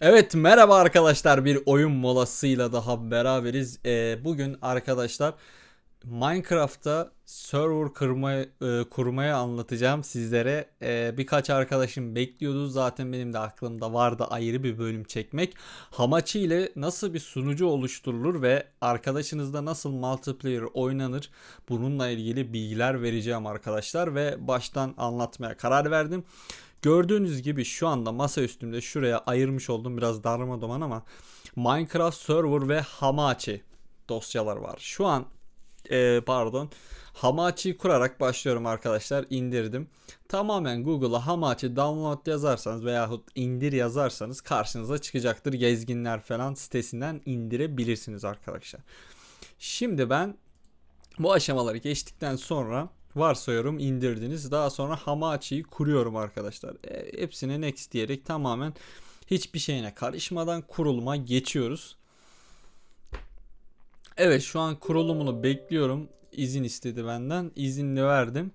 Evet merhaba arkadaşlar bir oyun molasıyla daha beraberiz. Ee, bugün arkadaşlar Minecraft'ta server kırma, e, kurmayı anlatacağım sizlere. E, birkaç arkadaşım bekliyordu. Zaten benim de aklımda vardı ayrı bir bölüm çekmek. Hamachi ile nasıl bir sunucu oluşturulur ve arkadaşınızda nasıl multiplayer oynanır bununla ilgili bilgiler vereceğim arkadaşlar ve baştan anlatmaya karar verdim. Gördüğünüz gibi şu anda masa üstümde şuraya ayırmış olduğum biraz darma duman ama Minecraft Server ve Hamachi dosyalar var. Şu an e, pardon Hamachi'yi kurarak başlıyorum arkadaşlar indirdim. Tamamen Google'a Hamachi download yazarsanız veyahut indir yazarsanız karşınıza çıkacaktır. Gezginler falan sitesinden indirebilirsiniz arkadaşlar. Şimdi ben bu aşamaları geçtikten sonra varsayıyorum indirdiniz. Daha sonra Hamachi'yi kuruyorum arkadaşlar. E, hepsine next diyerek tamamen hiçbir şeyine karışmadan kuruluma geçiyoruz. Evet şu an kurulumunu bekliyorum. İzin istedi benden. İzinli verdim.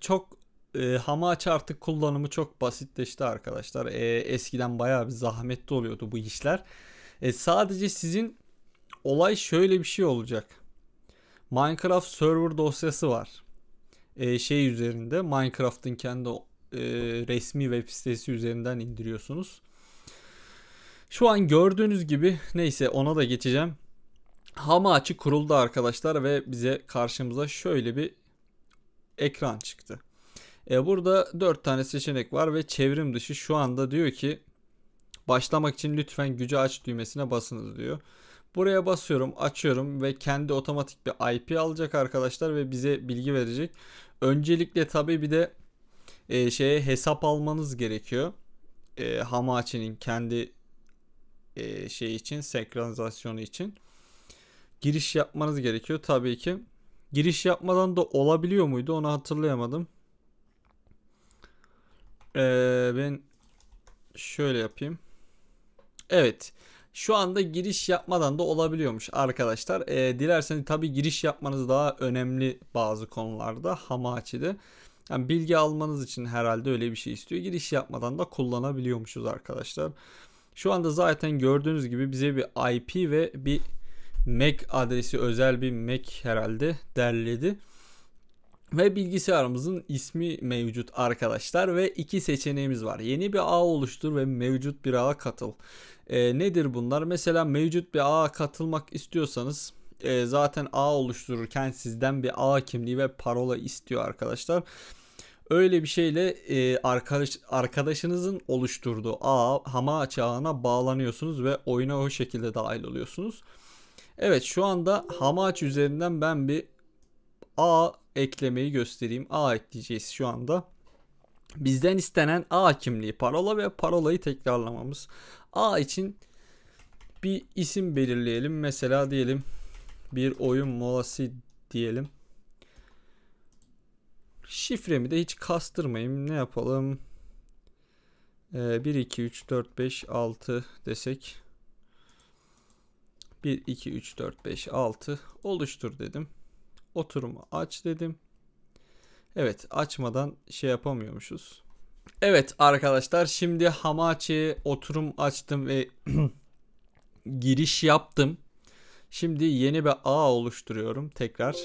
Çok e, Hamachi artık kullanımı çok basitleşti arkadaşlar. E, eskiden bayağı bir zahmetli oluyordu bu işler. E, sadece sizin olay şöyle bir şey olacak. Minecraft server dosyası var. E, şey üzerinde Minecraft'ın kendi e, resmi web sitesi üzerinden indiriyorsunuz. Şu an gördüğünüz gibi neyse ona da geçeceğim. Hama açı kuruldu arkadaşlar ve bize karşımıza şöyle bir ekran çıktı. E, burada 4 tane seçenek var ve çevrim dışı şu anda diyor ki başlamak için lütfen gücü aç düğmesine basınız diyor. Buraya basıyorum, açıyorum ve kendi otomatik bir IP alacak arkadaşlar ve bize bilgi verecek. Öncelikle tabii bir de e, şeye hesap almanız gerekiyor. E, Hamachi'nin kendi e, şey için, senkronizasyonu için giriş yapmanız gerekiyor tabii ki. Giriş yapmadan da olabiliyor muydu onu hatırlayamadım. Ee, ben şöyle yapayım. Evet şu anda giriş yapmadan da olabiliyormuş arkadaşlar. E, dilerseniz tabi giriş yapmanız daha önemli bazı konularda Hamachi'de. Yani bilgi almanız için herhalde öyle bir şey istiyor. Giriş yapmadan da kullanabiliyormuşuz arkadaşlar. Şu anda zaten gördüğünüz gibi bize bir IP ve bir MAC adresi özel bir MAC herhalde derledi. Ve bilgisayarımızın ismi mevcut arkadaşlar ve iki seçeneğimiz var. Yeni bir ağ oluştur ve mevcut bir ağa katıl. E, nedir bunlar? Mesela mevcut bir ağa katılmak istiyorsanız e, zaten ağ oluştururken sizden bir ağ kimliği ve parola istiyor arkadaşlar. Öyle bir şeyle e, arkadaş arkadaşınızın oluşturduğu ağ hama çağına bağlanıyorsunuz ve oyuna o şekilde dahil oluyorsunuz. Evet şu anda hamaç üzerinden ben bir A eklemeyi göstereyim. A ekleyeceğiz şu anda. Bizden istenen A kimliği parola ve parolayı tekrarlamamız. A için bir isim belirleyelim. Mesela diyelim bir oyun molası diyelim. Şifremi de hiç kastırmayayım. Ne yapalım? Ee, 1, 2, 3, 4, 5, 6 desek. 1, 2, 3, 4, 5, 6 oluştur dedim. Oturumu aç dedim. Evet açmadan şey yapamıyormuşuz. Evet arkadaşlar şimdi Hamachi oturum açtım ve giriş yaptım. Şimdi yeni bir ağ oluşturuyorum tekrar.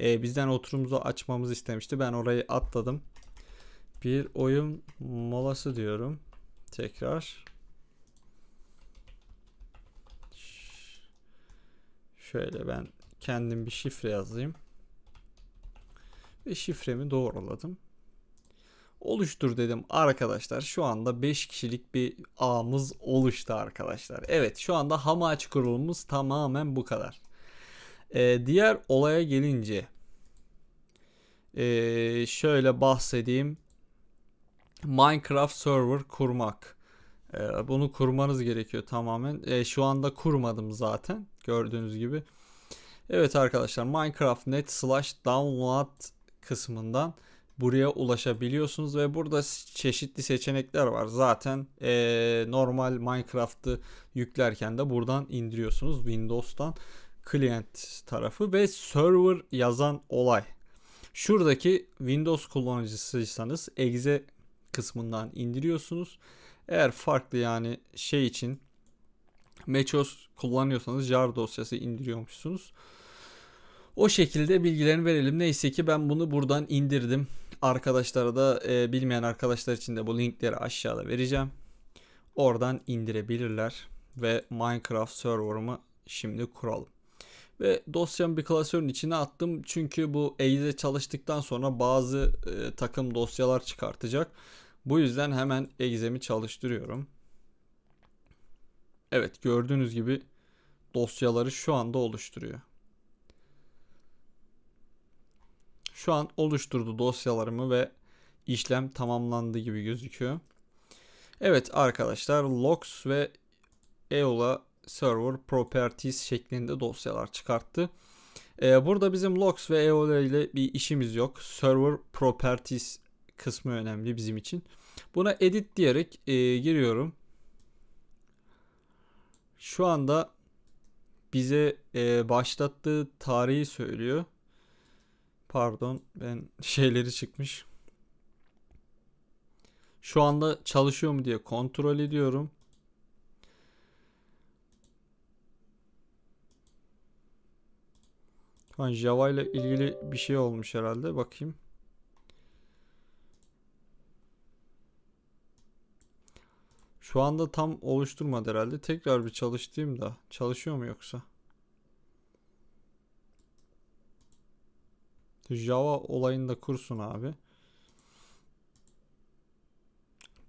Ee, bizden oturumuzu açmamızı istemişti. Ben orayı atladım. Bir oyun molası diyorum. Tekrar. Şöyle ben kendim bir şifre yazayım. Ve şifremi doğruladım. Oluştur dedim arkadaşlar. Şu anda 5 kişilik bir ağımız oluştu arkadaşlar. Evet şu anda hama açık kurulumuz tamamen bu kadar. Ee, diğer olaya gelince ee, şöyle bahsedeyim. Minecraft server kurmak. Ee, bunu kurmanız gerekiyor tamamen. Ee, şu anda kurmadım zaten gördüğünüz gibi. Evet arkadaşlar Minecraft net slash download kısmından buraya ulaşabiliyorsunuz ve burada çeşitli seçenekler var. Zaten e, normal Minecraft'ı yüklerken de buradan indiriyorsunuz Windows'tan client tarafı ve server yazan olay. Şuradaki Windows kullanıcısıysanız exe kısmından indiriyorsunuz. Eğer farklı yani şey için MacOS kullanıyorsanız jar dosyası indiriyormuşsunuz. O şekilde bilgilerini verelim. Neyse ki ben bunu buradan indirdim. Arkadaşlara da e, bilmeyen arkadaşlar için de bu linkleri aşağıda vereceğim. Oradan indirebilirler ve Minecraft server'ımı şimdi kuralım. Ve dosyamı bir klasörün içine attım. Çünkü bu Aize çalıştıktan sonra bazı e, takım dosyalar çıkartacak. Bu yüzden hemen Aize'mi çalıştırıyorum. Evet gördüğünüz gibi dosyaları şu anda oluşturuyor. Şu an oluşturdu dosyalarımı ve işlem tamamlandı gibi gözüküyor. Evet arkadaşlar logs ve EOLA server properties şeklinde dosyalar çıkarttı. Ee, burada bizim logs ve EOLA ile bir işimiz yok. Server properties kısmı önemli bizim için. Buna edit diyerek e, giriyorum. Şu anda bize e, başlattığı tarihi söylüyor. Pardon ben şeyleri çıkmış. Şu anda çalışıyor mu diye kontrol ediyorum. Şu Java ile ilgili bir şey olmuş herhalde. Bakayım. Şu anda tam oluşturmadı herhalde. Tekrar bir çalıştığım da çalışıyor mu yoksa? Java olayını da kursun abi.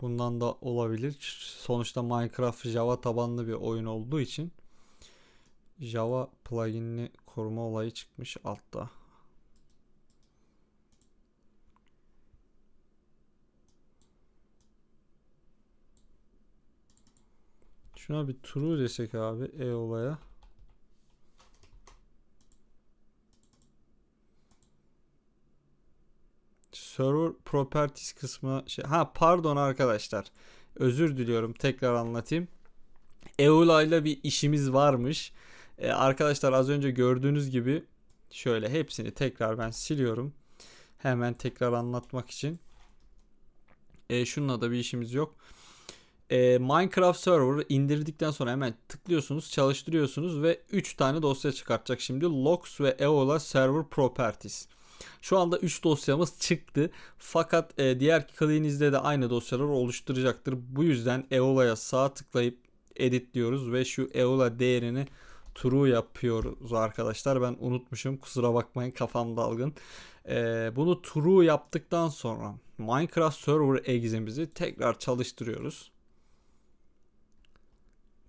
Bundan da olabilir. Sonuçta Minecraft Java tabanlı bir oyun olduğu için Java pluginini koruma olayı çıkmış altta. Şuna bir true desek abi e olaya. Server Properties kısmı şey, ha pardon arkadaşlar. Özür diliyorum tekrar anlatayım. Eula ile bir işimiz varmış. Ee, arkadaşlar az önce gördüğünüz gibi şöyle hepsini tekrar ben siliyorum. Hemen tekrar anlatmak için. Ee, şununla da bir işimiz yok. E, Minecraft Server indirdikten sonra hemen tıklıyorsunuz, çalıştırıyorsunuz ve 3 tane dosya çıkartacak şimdi. Logs ve Eola Server Properties. Şu anda 3 dosyamız çıktı. Fakat e, diğer kliğinizde de aynı dosyalar oluşturacaktır. Bu yüzden EOLA'ya sağ tıklayıp edit diyoruz ve şu EOLA değerini true yapıyoruz arkadaşlar. Ben unutmuşum kusura bakmayın kafam dalgın. Ee, bunu true yaptıktan sonra Minecraft Server exe'mizi tekrar çalıştırıyoruz.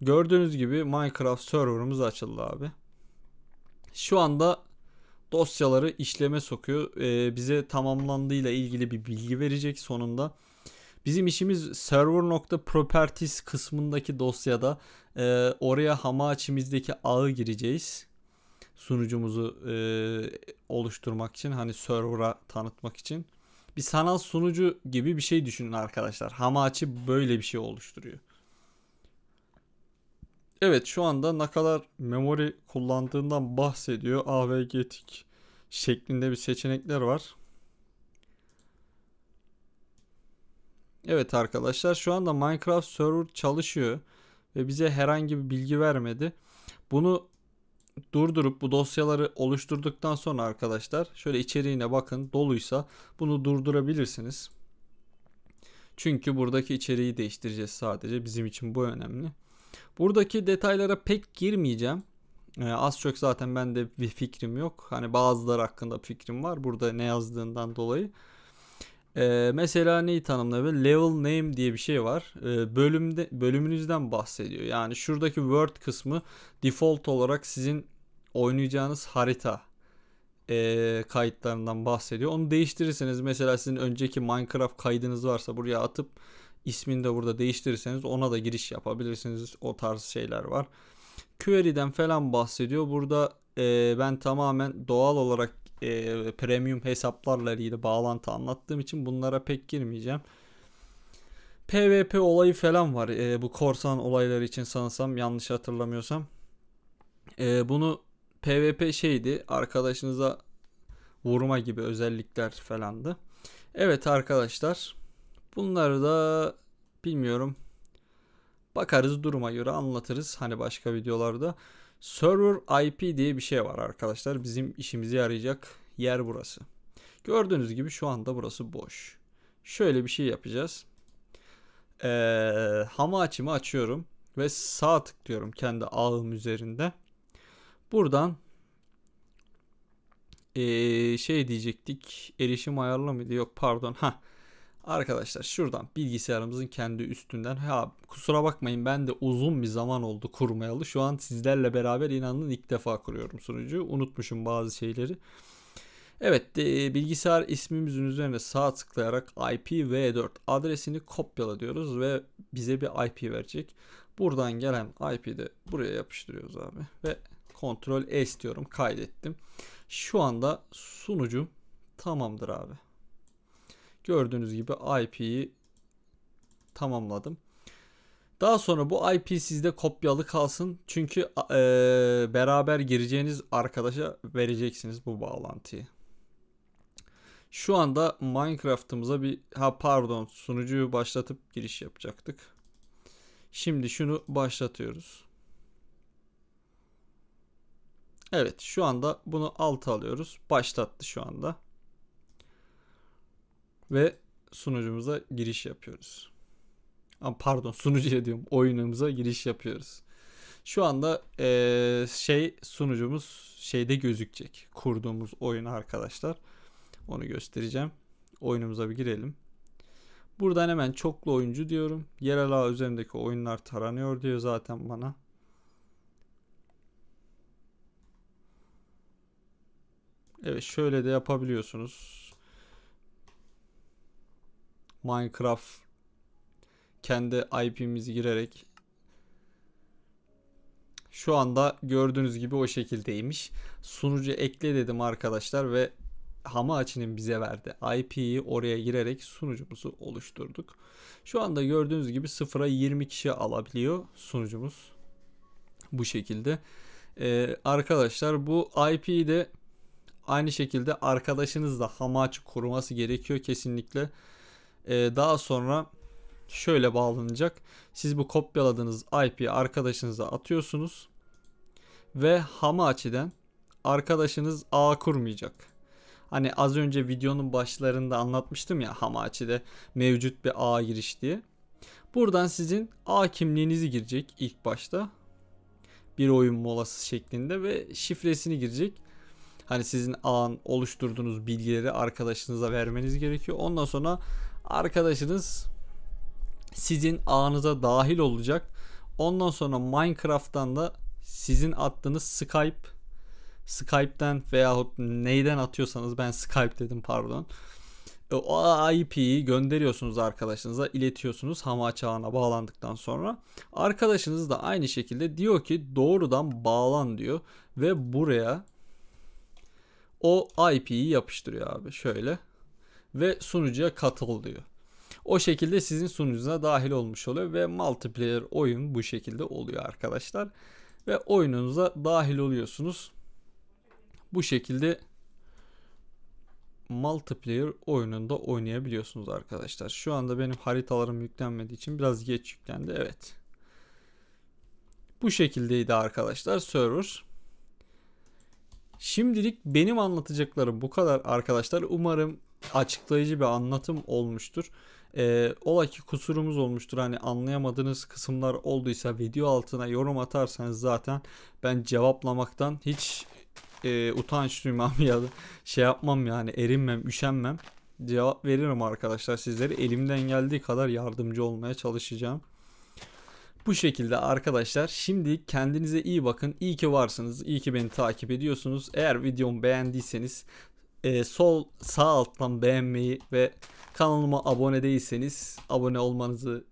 Gördüğünüz gibi Minecraft Server'ımız açıldı abi. Şu anda dosyaları işleme sokuyor. E, bize tamamlandığıyla ilgili bir bilgi verecek sonunda. Bizim işimiz server.properties kısmındaki dosyada e, oraya Hamachi'mizdeki ağı gireceğiz. Sunucumuzu e, oluşturmak için hani server'a tanıtmak için. Bir sanal sunucu gibi bir şey düşünün arkadaşlar. Hamachi böyle bir şey oluşturuyor. Evet şu anda ne kadar memori kullandığından bahsediyor. AVG şeklinde bir seçenekler var. Evet arkadaşlar şu anda Minecraft server çalışıyor ve bize herhangi bir bilgi vermedi. Bunu durdurup bu dosyaları oluşturduktan sonra arkadaşlar şöyle içeriğine bakın doluysa bunu durdurabilirsiniz. Çünkü buradaki içeriği değiştireceğiz sadece bizim için bu önemli. Buradaki detaylara pek girmeyeceğim. Ee, az çok zaten ben de bir fikrim yok. Hani bazıları hakkında fikrim var. Burada ne yazdığından dolayı. Ee, mesela neyi tanımlıyor? Level name diye bir şey var. Ee, bölümde bölümünüzden bahsediyor. Yani şuradaki word kısmı default olarak sizin oynayacağınız harita e, kayıtlarından bahsediyor. Onu değiştirirseniz mesela sizin önceki Minecraft kaydınız varsa buraya atıp ismini de burada değiştirirseniz ona da giriş yapabilirsiniz. O tarz şeyler var. Query'den falan bahsediyor. Burada e, ben tamamen doğal olarak e, premium hesaplarla ilgili bağlantı anlattığım için bunlara pek girmeyeceğim. PvP olayı falan var. E, bu korsan olayları için sanırsam yanlış hatırlamıyorsam. E, bunu PvP şeydi. Arkadaşınıza vurma gibi özellikler falandı. Evet arkadaşlar Bunları da bilmiyorum. Bakarız duruma göre anlatırız hani başka videolarda. Server IP diye bir şey var arkadaşlar. Bizim işimize yarayacak yer burası. Gördüğünüz gibi şu anda burası boş. Şöyle bir şey yapacağız. Ee, hama açımı açıyorum ve sağ tıklıyorum kendi ağım üzerinde. Buradan ee, şey diyecektik. Erişim ayarlı mıydı? Yok pardon. Ha Arkadaşlar şuradan bilgisayarımızın kendi üstünden ha kusura bakmayın ben de uzun bir zaman oldu kurmayalı. Şu an sizlerle beraber inanın ilk defa kuruyorum sunucu. Unutmuşum bazı şeyleri. Evet de, bilgisayar ismimizin üzerine sağ tıklayarak IPv4 adresini kopyala diyoruz ve bize bir IP verecek. Buradan gelen IP'yi de buraya yapıştırıyoruz abi ve kontrol S diyorum kaydettim. Şu anda sunucum tamamdır abi. Gördüğünüz gibi IP'yi tamamladım. Daha sonra bu IP sizde kopyalı kalsın. Çünkü e, beraber gireceğiniz arkadaşa vereceksiniz bu bağlantıyı. Şu anda Minecraft'ımıza bir ha pardon sunucuyu başlatıp giriş yapacaktık. Şimdi şunu başlatıyoruz. Evet şu anda bunu alta alıyoruz. Başlattı şu anda ve sunucumuza giriş yapıyoruz. Ama pardon sunucuya diyorum oyunumuza giriş yapıyoruz. Şu anda e, şey sunucumuz şeyde gözükecek. Kurduğumuz oyun arkadaşlar. Onu göstereceğim. Oyunumuza bir girelim. Buradan hemen çoklu oyuncu diyorum. Yerel ağ üzerindeki oyunlar taranıyor diyor zaten bana. Evet şöyle de yapabiliyorsunuz. Minecraft kendi IP'mizi girerek şu anda gördüğünüz gibi o şekildeymiş. Sunucu ekle dedim arkadaşlar ve Hamachi'nin bize verdi. IP'yi oraya girerek sunucumuzu oluşturduk. Şu anda gördüğünüz gibi sıfıra 20 kişi alabiliyor sunucumuz. Bu şekilde. Ee, arkadaşlar bu IP'yi de aynı şekilde arkadaşınızla Hamachi koruması gerekiyor kesinlikle e, daha sonra şöyle bağlanacak. Siz bu kopyaladığınız IP arkadaşınıza atıyorsunuz ve Hamachi'den arkadaşınız ağ kurmayacak. Hani az önce videonun başlarında anlatmıştım ya Hamachi'de mevcut bir ağ giriş diye. Buradan sizin ağ kimliğinizi girecek ilk başta. Bir oyun molası şeklinde ve şifresini girecek. Hani sizin ağın oluşturduğunuz bilgileri arkadaşınıza vermeniz gerekiyor. Ondan sonra arkadaşınız sizin ağınıza dahil olacak. Ondan sonra Minecraft'tan da sizin attığınız Skype Skype'den veyahut neyden atıyorsanız ben Skype dedim pardon. E, o IP'yi gönderiyorsunuz arkadaşınıza iletiyorsunuz hama çağına bağlandıktan sonra. Arkadaşınız da aynı şekilde diyor ki doğrudan bağlan diyor ve buraya o IP'yi yapıştırıyor abi şöyle ve sunucuya katılıyor. O şekilde sizin sunucunuza dahil olmuş oluyor ve multiplayer oyun bu şekilde oluyor arkadaşlar. Ve oyununuza dahil oluyorsunuz. Bu şekilde multiplayer oyununda oynayabiliyorsunuz arkadaşlar. Şu anda benim haritalarım yüklenmediği için biraz geç yüklendi. Evet. Bu şekildeydi arkadaşlar server. Şimdilik benim anlatacaklarım bu kadar arkadaşlar. Umarım açıklayıcı bir anlatım olmuştur. E, ola ki kusurumuz olmuştur. Hani anlayamadığınız kısımlar olduysa video altına yorum atarsanız zaten ben cevaplamaktan hiç e, utanç duymam ya da şey yapmam yani erinmem, üşenmem. Cevap veririm arkadaşlar sizlere. Elimden geldiği kadar yardımcı olmaya çalışacağım. Bu şekilde arkadaşlar şimdi kendinize iyi bakın. İyi ki varsınız. İyi ki beni takip ediyorsunuz. Eğer videomu beğendiyseniz e, sol sağ alttan beğenmeyi ve kanalıma abone değilseniz abone olmanızı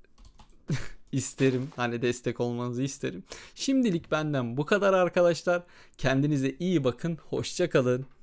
isterim. Hani destek olmanızı isterim. Şimdilik benden bu kadar arkadaşlar. Kendinize iyi bakın. Hoşça kalın.